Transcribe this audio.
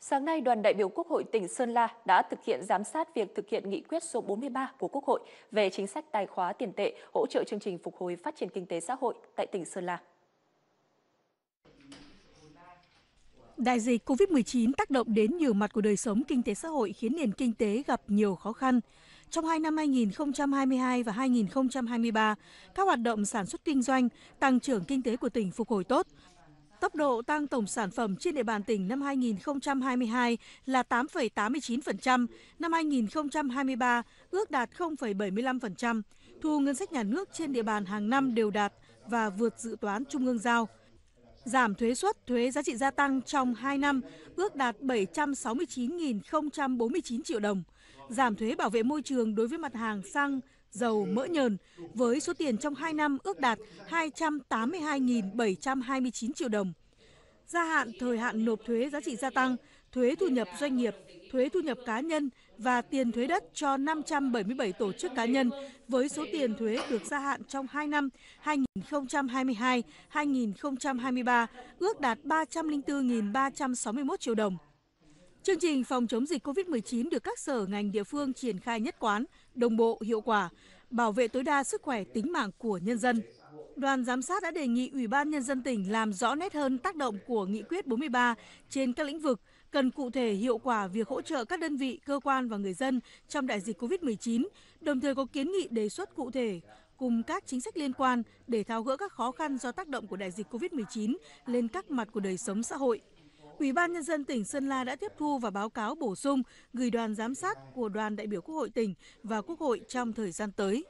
Sáng nay, đoàn đại biểu Quốc hội tỉnh Sơn La đã thực hiện giám sát việc thực hiện nghị quyết số 43 của Quốc hội về chính sách tài khóa tiền tệ hỗ trợ chương trình phục hồi phát triển kinh tế xã hội tại tỉnh Sơn La. Đại dịch COVID-19 tác động đến nhiều mặt của đời sống kinh tế xã hội khiến nền kinh tế gặp nhiều khó khăn. Trong hai năm 2022 và 2023, các hoạt động sản xuất kinh doanh, tăng trưởng kinh tế của tỉnh phục hồi tốt. Tốc độ tăng tổng sản phẩm trên địa bàn tỉnh năm 2022 là 8,89%, năm 2023 ước đạt 0,75%. Thu ngân sách nhà nước trên địa bàn hàng năm đều đạt và vượt dự toán trung ương giao – giảm thuế suất thuế giá trị gia tăng trong 2 năm ước đạt 769.049 triệu đồng, giảm thuế bảo vệ môi trường đối với mặt hàng xăng, dầu, mỡ nhờn với số tiền trong 2 năm ước đạt 282.729 triệu đồng. Gia hạn thời hạn nộp thuế giá trị gia tăng thuế thu nhập doanh nghiệp, thuế thu nhập cá nhân và tiền thuế đất cho 577 tổ chức cá nhân với số tiền thuế được gia hạn trong 2 năm 2022-2023 ước đạt 304.361 triệu đồng. Chương trình phòng chống dịch COVID-19 được các sở ngành địa phương triển khai nhất quán, đồng bộ, hiệu quả, bảo vệ tối đa sức khỏe tính mạng của nhân dân. Đoàn giám sát đã đề nghị Ủy ban Nhân dân tỉnh làm rõ nét hơn tác động của Nghị quyết 43 trên các lĩnh vực, cần cụ thể hiệu quả việc hỗ trợ các đơn vị, cơ quan và người dân trong đại dịch COVID-19, đồng thời có kiến nghị đề xuất cụ thể cùng các chính sách liên quan để tháo gỡ các khó khăn do tác động của đại dịch COVID-19 lên các mặt của đời sống xã hội. Ủy ban Nhân dân tỉnh Sơn La đã tiếp thu và báo cáo bổ sung gửi đoàn giám sát của đoàn đại biểu Quốc hội tỉnh và Quốc hội trong thời gian tới.